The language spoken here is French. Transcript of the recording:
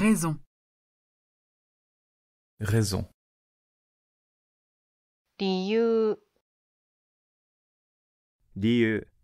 Raison. Raison. Diyu. Diyu.